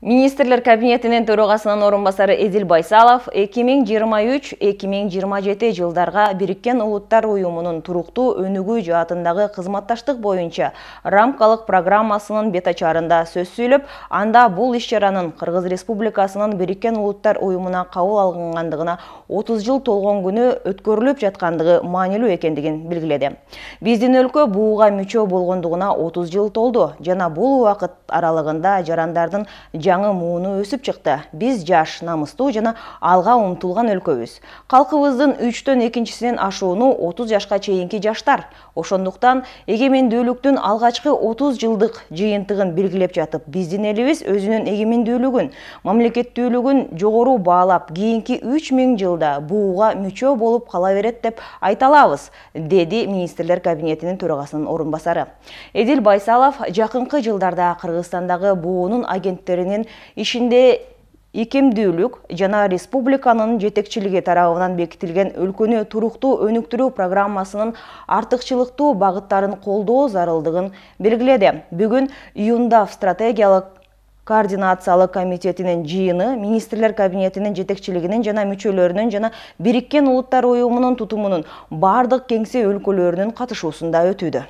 министрлер кабинетинин төрагасынын орун басары эдил байсалов эки миң жыйырма үч эки миң жыйырма жети жылдарга бириккен улуттар уюмунун туруктуу өнүгүү жаатындагы кызматташтык боюнча рамкалык программасынын бетачарында сөз сүйлөп анда бул иш чаранын кыргыз республикасынын бириккен улуттар уюмуна кабыл алынгандыгына отуз жыл толгон күнү өткөрүлүп жаткандыгы маанилүү экендигин белгиледи биздин өлкө бууга мүчө болгондугуна отуз жыл толду жана бул убакыт аралыгында жарандардын жаңы мууну өсіп чыкты біз жаш намыстуу жана алга умтулган өлкөбүз калкыбыздын үчтөн экинчисинен ашууну 30 жашка чейинки жаштар ошондуктан эгемендүүлүктүн алгачкы 30 жылдык жыйынтыгын белгилеп жатып биздин элибиз өзүнүн эгемендүүлүгүн мамлекеттүүлүгүн жогору баалап кийинки үч миң жылда бууга мүчө болуп кала берет деп айта алабыз деди министрлер кабинетинин төрагасынын орун басары эдил байсалов жакынкы жылдарда кыргызстандагы буунун агенттеринин ішінде ишинде икемдүүлүк жана республиканын жетекчилиги тарабынан бекитилген өлкөнү туруктуу өнүктүрүү программасынын артыкчылыктуу багыттарын колдоо зарылдыгын белгиледи Бүгін юндав стратегиялык координациялык комитетинин жыйыны министрлер кабинетинин жетекчилигинин жана мүчөлөрүнүн жана бириккен улуттар уюмунун тутумунун бардык кеңсе өлкөлөрүнүн катышуусунда өтүүдө